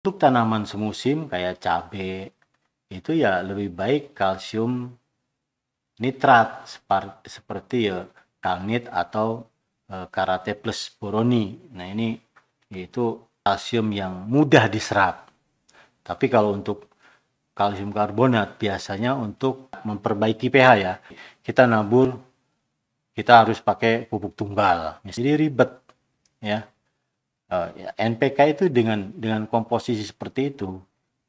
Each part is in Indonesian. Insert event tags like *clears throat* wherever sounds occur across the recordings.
Untuk tanaman semusim kayak cabe itu ya lebih baik kalsium nitrat seperti ya kalnit atau eh, karate plus boroni. Nah ini yaitu kalsium yang mudah diserap. Tapi kalau untuk kalsium karbonat biasanya untuk memperbaiki pH ya. Kita nabur kita harus pakai pupuk tunggal. Jadi ribet ya uh, eh, NPK itu dengan dengan komposisi seperti itu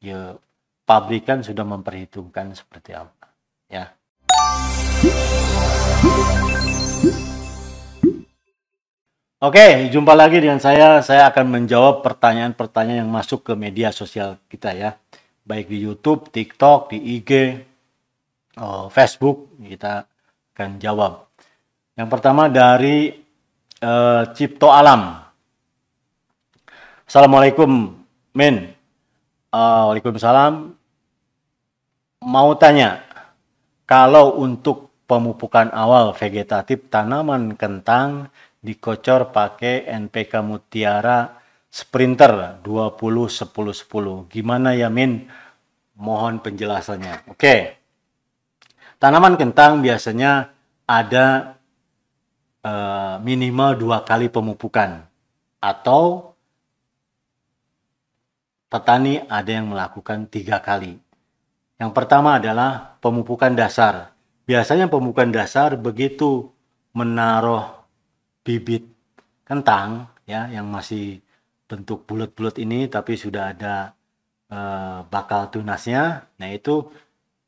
ya pabrikan sudah memperhitungkan seperti apa ya Oke, jumpa lagi dengan saya. Saya akan menjawab pertanyaan-pertanyaan yang masuk ke media sosial kita ya. Baik di YouTube, TikTok, di IG, eh, Facebook, kita akan jawab. Yang pertama dari uh, Cipto Alam. Assalamualaikum, men. Uh, eh, Waalaikumsalam. Mau tanya, kalau untuk pemupukan awal vegetatif tanaman kentang dikocor pakai NPK Mutiara Sprinter 20 10 10. Gimana ya, Min? Mohon penjelasannya. Oke. Okay. Tanaman kentang biasanya ada uh, minimal dua kali pemupukan atau petani ada yang melakukan tiga kali. Yang pertama adalah pemupukan dasar. Biasanya pemupukan dasar begitu menaruh bibit kentang ya yang masih bentuk bulat-bulat ini tapi sudah ada e, bakal tunasnya. Nah, itu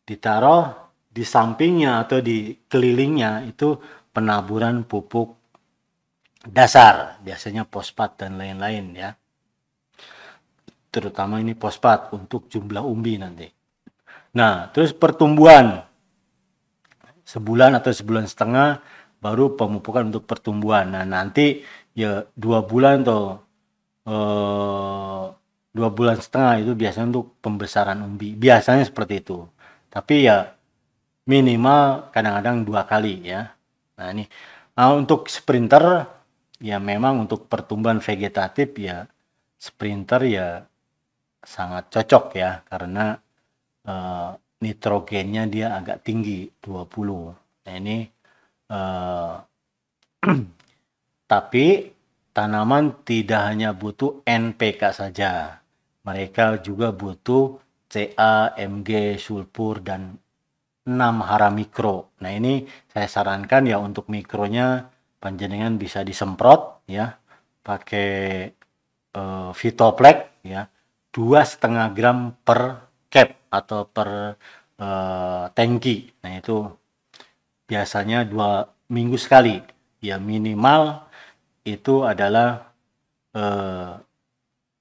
ditaruh di sampingnya atau di kelilingnya itu penaburan pupuk dasar, biasanya fosfat dan lain-lain ya terutama ini pospat untuk jumlah umbi nanti. Nah, terus pertumbuhan sebulan atau sebulan setengah baru pemupukan untuk pertumbuhan. Nah, nanti ya dua bulan atau eh, dua bulan setengah itu biasanya untuk pembesaran umbi. Biasanya seperti itu. Tapi ya minimal kadang-kadang dua kali ya. Nah, ini nah, untuk sprinter ya memang untuk pertumbuhan vegetatif ya sprinter ya sangat cocok ya karena uh, nitrogennya dia agak tinggi 20. Nah ini uh, *clears throat* tapi tanaman tidak hanya butuh NPK saja. Mereka juga butuh CA, MG, sulfur dan 6 hara mikro. Nah ini saya sarankan ya untuk mikronya panjenengan bisa disemprot ya pakai uh, eh, fitoplek ya dua setengah gram per cap atau per uh, tangki. Nah itu biasanya dua minggu sekali. Ya minimal itu adalah uh,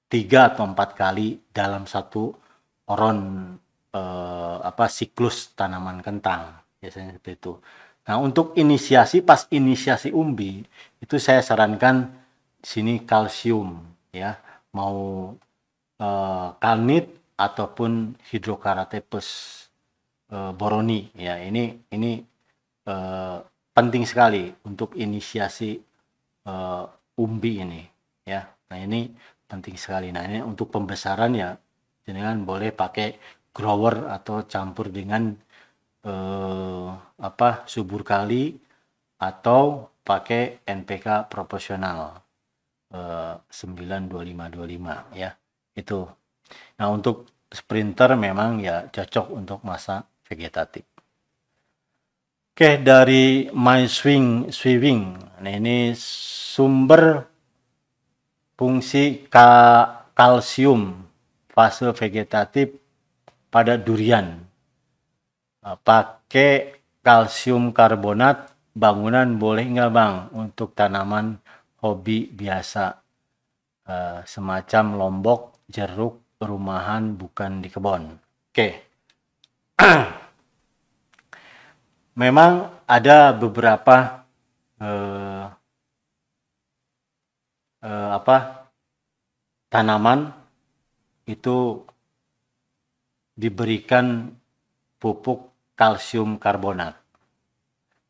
tiga atau empat kali dalam satu oron uh, eh, apa siklus tanaman kentang biasanya seperti itu. Nah untuk inisiasi pas inisiasi umbi itu saya sarankan sini kalsium ya mau Eh, kalnit ataupun hydrocaratepus e, eh, boroni ya ini ini e, penting sekali untuk inisiasi e, umbi ini ya nah ini penting sekali nah ini untuk pembesaran ya dengan boleh pakai grower atau campur dengan e, apa subur kali atau pakai NPK proporsional e, 92525 ya itu. Nah, untuk sprinter memang ya cocok untuk masa vegetatif. Oke, dari my swing swimming. Nah, ini sumber fungsi kalsium fase vegetatif pada durian. Nah, pakai kalsium karbonat bangunan boleh nggak bang untuk tanaman hobi biasa eh, semacam lombok jeruk rumahan bukan di kebun. Oke. *clears throat* Memang ada beberapa uh, uh, apa tanaman itu diberikan pupuk kalsium karbonat.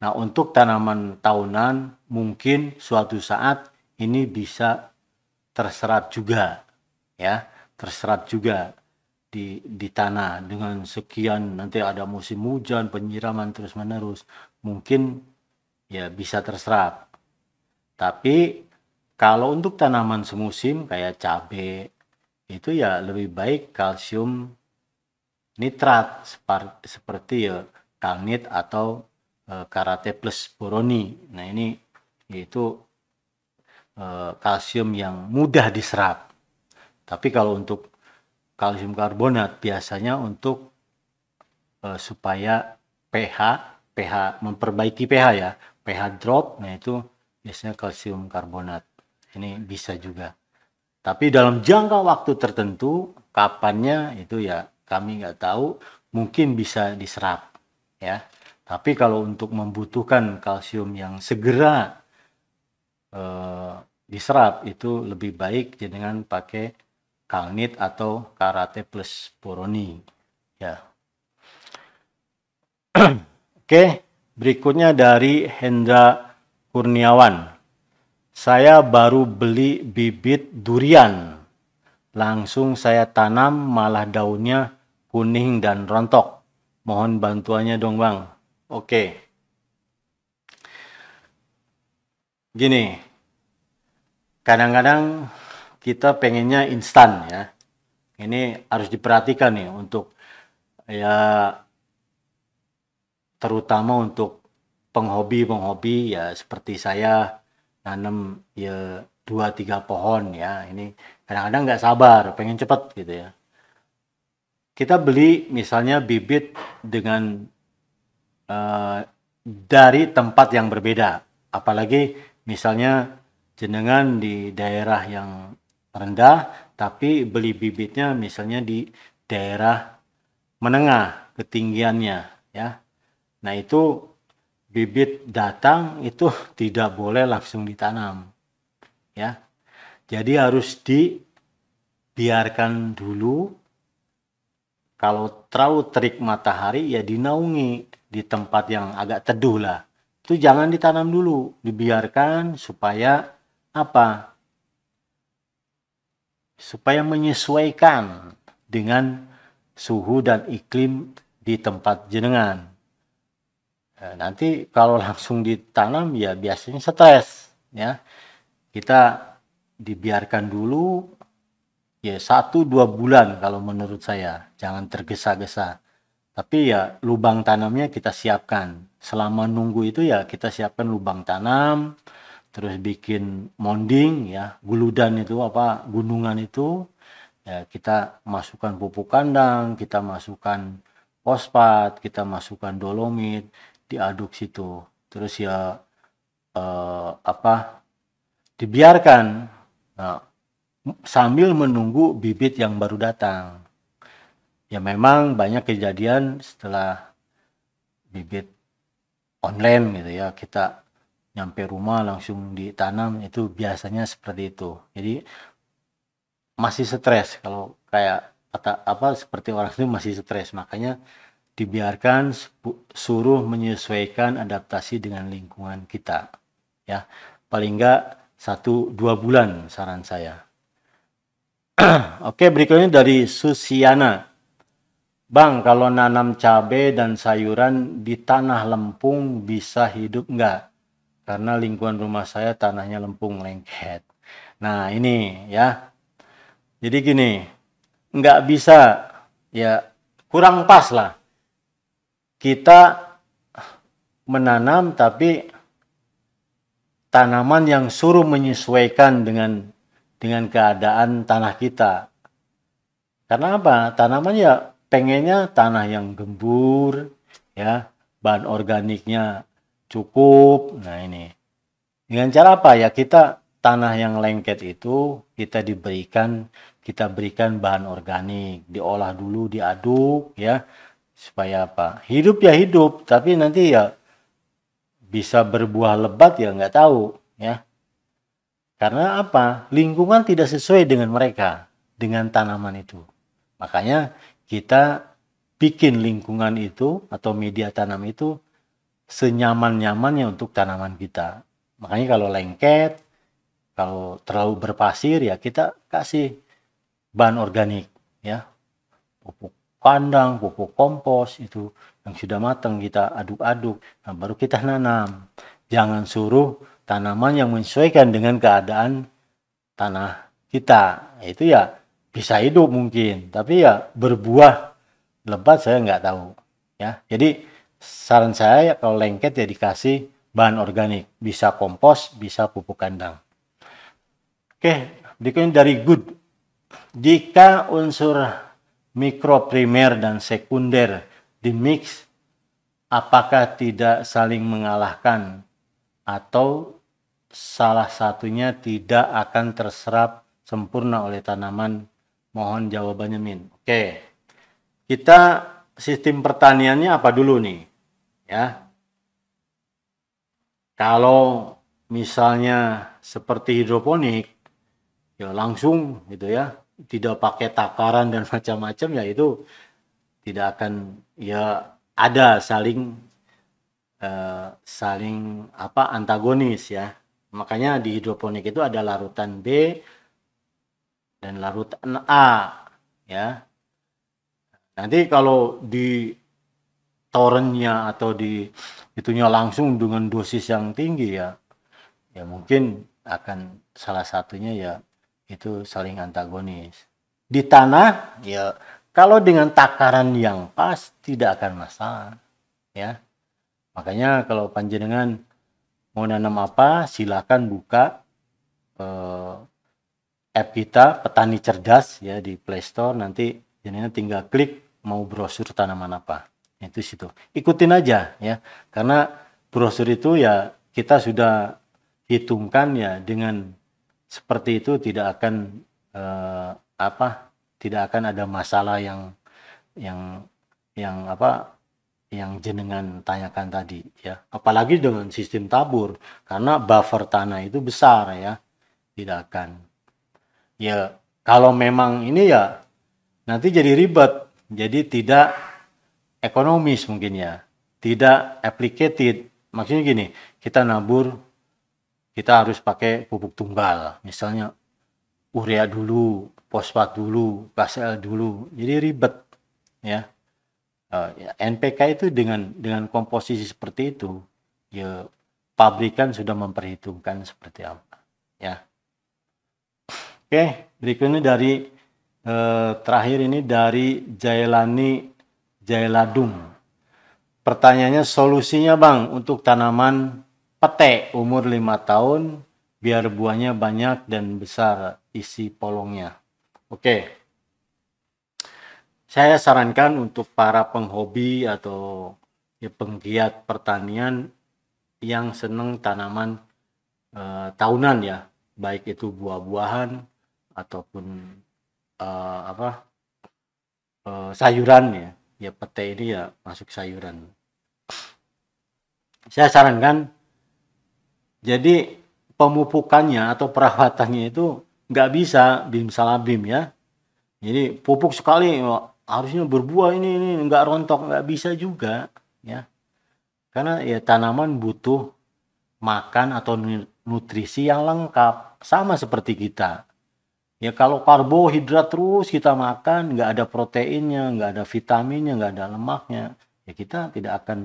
Nah, untuk tanaman tahunan mungkin suatu saat ini bisa terserap juga ya terserat juga di di tanah dengan sekian nanti ada musim hujan penyiraman terus menerus mungkin ya bisa terserap tapi kalau untuk tanaman semusim kayak cabai itu ya lebih baik kalsium nitrat seperti ya kalnit atau e, karate plus boroni nah ini yaitu e, kalsium yang mudah diserap tapi kalau untuk kalsium karbonat biasanya untuk uh, supaya pH pH memperbaiki pH ya, pH drop nah itu biasanya kalsium karbonat. Ini bisa juga. Tapi dalam jangka waktu tertentu kapannya itu ya kami nggak tahu, mungkin bisa diserap ya. Tapi kalau untuk membutuhkan kalsium yang segera eh, diserap itu lebih baik dengan pakai Kalnit atau Karate plus Boroni. Ya. *clears throat* Oke, berikutnya dari Hendra Kurniawan. Saya baru beli bibit durian. Langsung saya tanam malah daunnya kuning dan rontok. Mohon bantuannya dong, Bang. Oke. Gini. Kadang-kadang kita pengennya instan ya. Ini harus diperhatikan nih untuk ya terutama untuk penghobi-penghobi ya seperti saya nanam ya dua tiga pohon ya ini kadang-kadang nggak sabar pengen cepat gitu ya kita beli misalnya bibit dengan uh, dari tempat yang berbeda apalagi misalnya jenengan di daerah yang rendah tapi beli bibitnya misalnya di daerah menengah ketinggiannya ya. Nah, itu bibit datang itu tidak boleh langsung ditanam. Ya. Jadi harus dibiarkan dulu. Kalau terlalu terik matahari ya dinaungi di tempat yang agak teduh lah. Itu jangan ditanam dulu, dibiarkan supaya apa? supaya menyesuaikan dengan suhu dan iklim di tempat jenengan. Ya, nanti kalau langsung ditanam ya biasanya stres ya. Kita dibiarkan dulu ya satu dua bulan kalau menurut saya jangan tergesa-gesa. Tapi ya lubang tanamnya kita siapkan. Selama nunggu itu ya kita siapkan lubang tanam, terus bikin monding ya guludan itu apa gunungan itu ya, kita masukkan pupuk kandang kita masukkan fosfat kita masukkan dolomit diaduk situ terus ya eh, apa dibiarkan nah, sambil menunggu bibit yang baru datang ya memang banyak kejadian setelah bibit online gitu ya kita nyampe rumah langsung ditanam itu biasanya seperti itu jadi masih stres kalau kayak kata apa seperti orang itu masih stres makanya dibiarkan suruh menyesuaikan adaptasi dengan lingkungan kita ya paling enggak satu dua bulan saran saya *clears throat* oke berikutnya dari Susiana Bang, kalau nanam cabai dan sayuran di tanah lempung bisa hidup nggak? karena lingkungan rumah saya tanahnya lempung lengket. Nah ini ya, jadi gini, nggak bisa ya kurang pas lah. Kita menanam tapi tanaman yang suruh menyesuaikan dengan dengan keadaan tanah kita. Karena apa? Tanaman ya pengennya tanah yang gembur, ya bahan organiknya cukup. Nah, ini. Dengan cara apa ya? Kita tanah yang lengket itu kita diberikan kita berikan bahan organik, diolah dulu, diaduk ya. Supaya apa? Hidup ya hidup, tapi nanti ya bisa berbuah lebat ya nggak tahu ya. Karena apa? Lingkungan tidak sesuai dengan mereka, dengan tanaman itu. Makanya kita bikin lingkungan itu atau media tanam itu senyaman-nyamannya untuk tanaman kita. Makanya kalau lengket, kalau terlalu berpasir ya kita kasih bahan organik ya. Pupuk kandang, pupuk kompos itu yang sudah matang kita aduk-aduk. Nah, baru kita nanam. Jangan suruh tanaman yang menyesuaikan dengan keadaan tanah kita. Itu ya bisa hidup mungkin, tapi ya berbuah lebat saya nggak tahu. Ya, jadi saran saya ya, kalau lengket ya dikasih bahan organik, bisa kompos, bisa pupuk kandang. Oke, berikutnya dari good. Jika unsur mikro primer dan sekunder di mix, apakah tidak saling mengalahkan atau salah satunya tidak akan terserap sempurna oleh tanaman? Mohon jawabannya Min. Oke. Kita sistem pertaniannya apa dulu nih? ya kalau misalnya seperti hidroponik ya langsung gitu ya tidak pakai takaran dan *laughs* macam-macam ya itu tidak akan ya ada saling eh, saling apa antagonis ya makanya di hidroponik itu ada larutan B dan larutan A ya nanti kalau di torrentnya atau di itunya langsung dengan dosis yang tinggi ya ya mungkin akan salah satunya ya itu saling antagonis di tanah ya kalau dengan takaran yang pas tidak akan masalah ya makanya kalau panjenengan mau nanam apa silakan buka eh, app kita petani cerdas ya di Play Store nanti jadinya tinggal klik mau brosur tanaman apa itu situ ikutin aja ya karena brosur itu ya kita sudah hitungkan ya dengan seperti itu tidak akan eh, apa tidak akan ada masalah yang yang yang apa yang jenengan tanyakan tadi ya apalagi dengan sistem tabur karena buffer tanah itu besar ya tidak akan ya kalau memang ini ya nanti jadi ribet jadi tidak ekonomis mungkin ya tidak applicated maksudnya gini kita nabur kita harus pakai pupuk tunggal misalnya urea dulu fosfat dulu KCL dulu jadi ribet ya, eh, ya NPK itu dengan dengan komposisi seperti itu ya pabrikan sudah memperhitungkan seperti apa ya oke berikutnya dari eh, terakhir ini dari Jailani jailadum. Pertanyaannya solusinya Bang untuk tanaman pete umur 5 tahun biar buahnya banyak dan besar isi polongnya. Oke. Saya sarankan untuk para penghobi atau ya, penggiat pertanian yang seneng tanaman eh, tahunan ya, baik itu buah-buahan ataupun eh, apa eh, sayuran ya ya pete ini ya masuk sayuran saya sarankan jadi pemupukannya atau perawatannya itu nggak bisa bim salabim ya jadi pupuk sekali harusnya berbuah ini ini nggak rontok nggak bisa juga ya karena ya tanaman butuh makan atau nutrisi yang lengkap sama seperti kita Ya kalau karbohidrat terus kita makan, nggak ada proteinnya, nggak ada vitaminnya, nggak ada lemaknya, ya kita tidak akan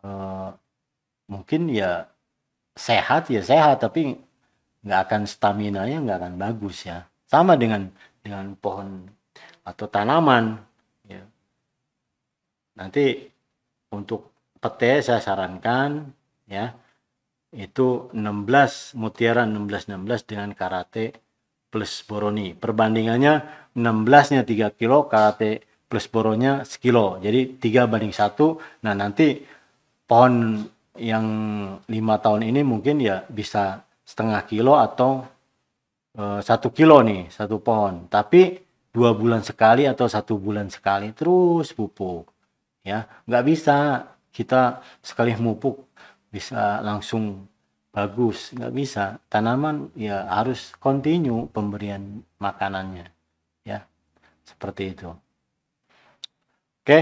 uh, mungkin ya sehat ya sehat, tapi nggak akan stamina nya nggak akan bagus ya. Sama dengan dengan pohon atau tanaman. Ya. Nanti untuk pete saya sarankan ya itu 16 mutiara 16 16 dengan karate plus boroni. Perbandingannya 16-nya 3 kilo, karate plus boronya sekilo. Jadi 3 banding 1. Nah nanti pohon yang lima tahun ini mungkin ya bisa setengah kilo atau eh, satu kilo nih satu pohon tapi dua bulan sekali atau satu bulan sekali terus pupuk ya nggak bisa kita sekali mupuk bisa langsung bagus nggak bisa tanaman ya harus kontinu pemberian makanannya ya seperti itu oke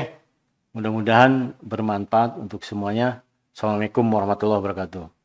mudah-mudahan bermanfaat untuk semuanya assalamualaikum warahmatullahi wabarakatuh